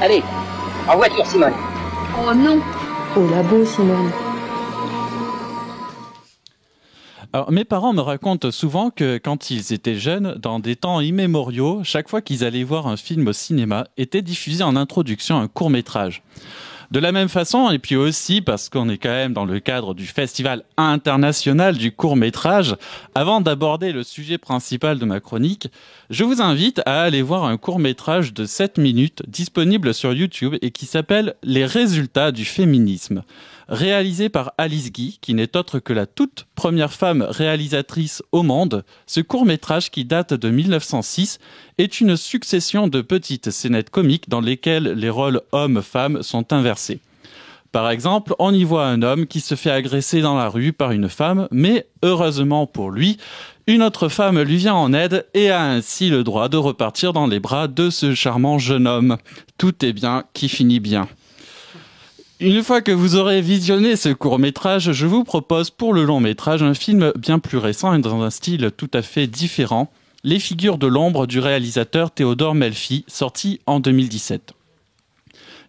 Allez, en voiture, Simone. Oh non Au labo, Simone. Alors, mes parents me racontent souvent que quand ils étaient jeunes, dans des temps immémoriaux, chaque fois qu'ils allaient voir un film au cinéma, était diffusé en introduction un court métrage. De la même façon, et puis aussi parce qu'on est quand même dans le cadre du Festival international du court métrage, avant d'aborder le sujet principal de ma chronique, je vous invite à aller voir un court métrage de 7 minutes disponible sur YouTube et qui s'appelle Les résultats du féminisme, réalisé par Alice Guy, qui n'est autre que la toute première femme réalisatrice au monde, ce court-métrage qui date de 1906 est une succession de petites scénettes comiques dans lesquelles les rôles homme-femme sont inversés. Par exemple, on y voit un homme qui se fait agresser dans la rue par une femme, mais heureusement pour lui, une autre femme lui vient en aide et a ainsi le droit de repartir dans les bras de ce charmant jeune homme. Tout est bien qui finit bien. Une fois que vous aurez visionné ce court métrage, je vous propose pour le long métrage un film bien plus récent et dans un style tout à fait différent, Les figures de l'ombre du réalisateur Théodore Melfi, sorti en 2017.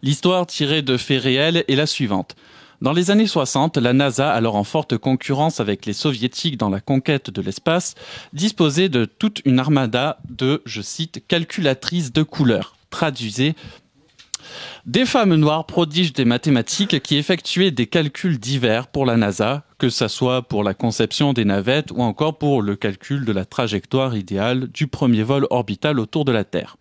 L'histoire tirée de faits réels est la suivante. Dans les années 60, la NASA, alors en forte concurrence avec les soviétiques dans la conquête de l'espace, disposait de toute une armada de, je cite, calculatrices de couleurs, traduisées des femmes noires prodigent des mathématiques qui effectuaient des calculs divers pour la NASA, que ce soit pour la conception des navettes ou encore pour le calcul de la trajectoire idéale du premier vol orbital autour de la Terre.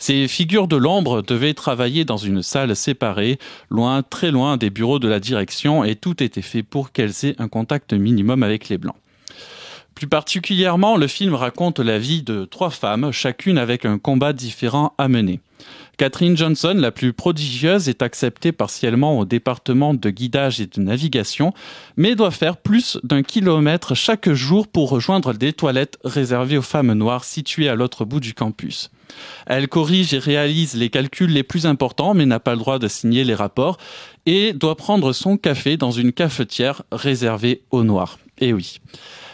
Ces figures de l'ombre devaient travailler dans une salle séparée, loin, très loin des bureaux de la direction, et tout était fait pour qu'elles aient un contact minimum avec les Blancs. Plus particulièrement, le film raconte la vie de trois femmes, chacune avec un combat différent à mener. Catherine Johnson, la plus prodigieuse, est acceptée partiellement au département de guidage et de navigation, mais doit faire plus d'un kilomètre chaque jour pour rejoindre des toilettes réservées aux femmes noires situées à l'autre bout du campus. Elle corrige et réalise les calculs les plus importants, mais n'a pas le droit de signer les rapports, et doit prendre son café dans une cafetière réservée aux noirs. Eh oui.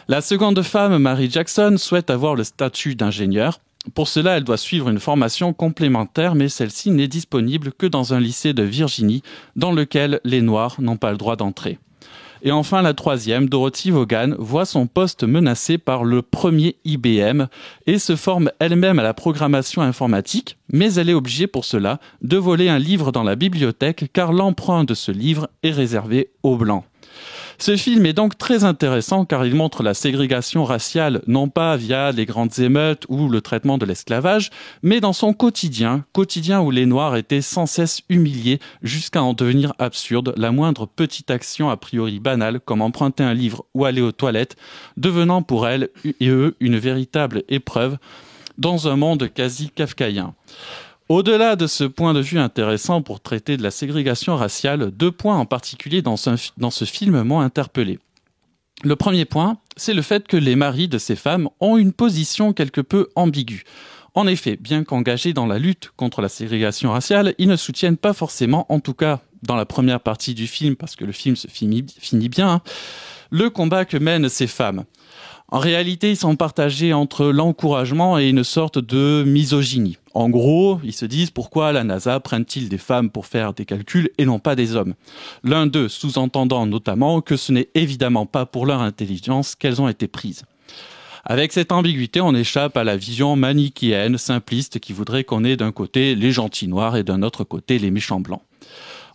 La seconde femme, Mary Jackson, souhaite avoir le statut d'ingénieur. Pour cela, elle doit suivre une formation complémentaire, mais celle-ci n'est disponible que dans un lycée de Virginie dans lequel les Noirs n'ont pas le droit d'entrer. Et enfin, la troisième, Dorothy Vaughan, voit son poste menacé par le premier IBM et se forme elle-même à la programmation informatique, mais elle est obligée pour cela de voler un livre dans la bibliothèque car l'emprunt de ce livre est réservé aux Blancs. Ce film est donc très intéressant car il montre la ségrégation raciale non pas via les grandes émeutes ou le traitement de l'esclavage, mais dans son quotidien, quotidien où les Noirs étaient sans cesse humiliés jusqu'à en devenir absurde, la moindre petite action a priori banale comme emprunter un livre ou aller aux toilettes, devenant pour elles et eux une véritable épreuve dans un monde quasi kafkaïen. Au-delà de ce point de vue intéressant pour traiter de la ségrégation raciale, deux points en particulier dans ce, film m'ont interpellé. Le premier point, c'est le fait que les maris de ces femmes ont une position quelque peu ambiguë. En effet, bien qu'engagés dans la lutte contre la ségrégation raciale, ils ne soutiennent pas forcément, en tout cas dans la première partie du film, parce que le film se finit bien, hein, le combat que mènent ces femmes. En réalité, ils sont partagés entre l'encouragement et une sorte de misogynie. En gros, ils se disent pourquoi la NASA prennent-ils des femmes pour faire des calculs et non pas des hommes L'un d'eux sous-entendant notamment que ce n'est évidemment pas pour leur intelligence qu'elles ont été prises. Avec cette ambiguïté, on échappe à la vision manichéenne, simpliste, qui voudrait qu'on ait d'un côté les gentils noirs et d'un autre côté les méchants blancs.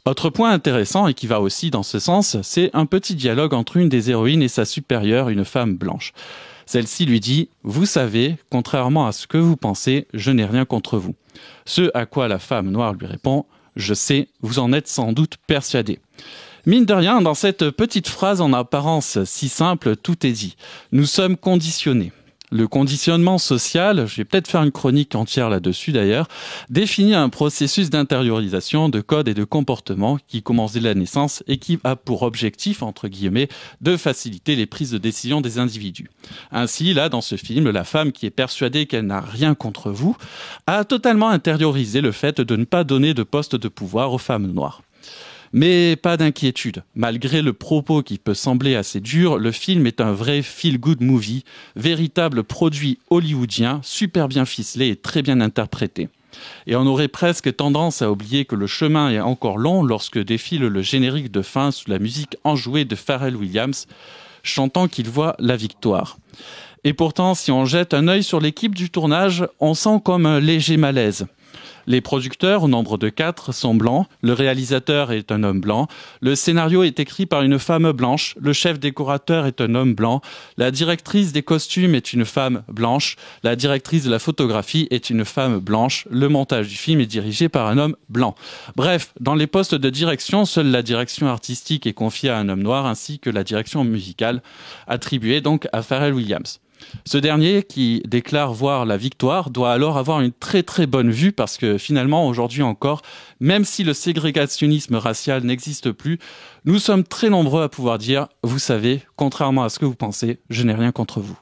Autre point intéressant et qui va aussi dans ce sens, c'est un petit dialogue entre une des héroïnes et sa supérieure, une femme blanche. Celle-ci lui dit Vous savez, contrairement à ce que vous pensez, je n'ai rien contre vous. Ce à quoi la femme noire lui répond Je sais, vous en êtes sans doute persuadé. Mine de rien, dans cette petite phrase en apparence si simple, tout est dit. Nous sommes conditionnés. Le conditionnement social, je vais peut-être faire une chronique entière là-dessus d'ailleurs, définit un processus d'intériorisation de codes et de comportements qui commence dès la naissance et qui a pour objectif, entre guillemets, de faciliter les prises de décision des individus. Ainsi, là, dans ce film, la femme qui est persuadée qu'elle n'a rien contre vous a totalement intériorisé le fait de ne pas donner de poste de pouvoir aux femmes noires. Mais pas d'inquiétude, malgré le propos qui peut sembler assez dur, le film est un vrai feel-good movie, véritable produit hollywoodien, super bien ficelé et très bien interprété. Et on aurait presque tendance à oublier que le chemin est encore long lorsque défile le générique de fin sous la musique enjouée de Pharrell Williams, chantant qu'il voit la victoire. Et pourtant, si on jette un œil sur l'équipe du tournage, on sent comme un léger malaise. Les producteurs, au nombre de quatre, sont blancs. Le réalisateur est un homme blanc. Le scénario est écrit par une femme blanche. Le chef décorateur est un homme blanc. La directrice des costumes est une femme blanche. La directrice de la photographie est une femme blanche. Le montage du film est dirigé par un homme blanc. Bref, dans les postes de direction, seule la direction artistique est confiée à un homme noir ainsi que la direction musicale attribuée donc à Pharrell Williams. Ce dernier, qui déclare voir la victoire, doit alors avoir une très très bonne vue parce que finalement, aujourd'hui encore, même si le ségrégationnisme racial n'existe plus, nous sommes très nombreux à pouvoir dire, vous savez, contrairement à ce que vous pensez, je n'ai rien contre vous.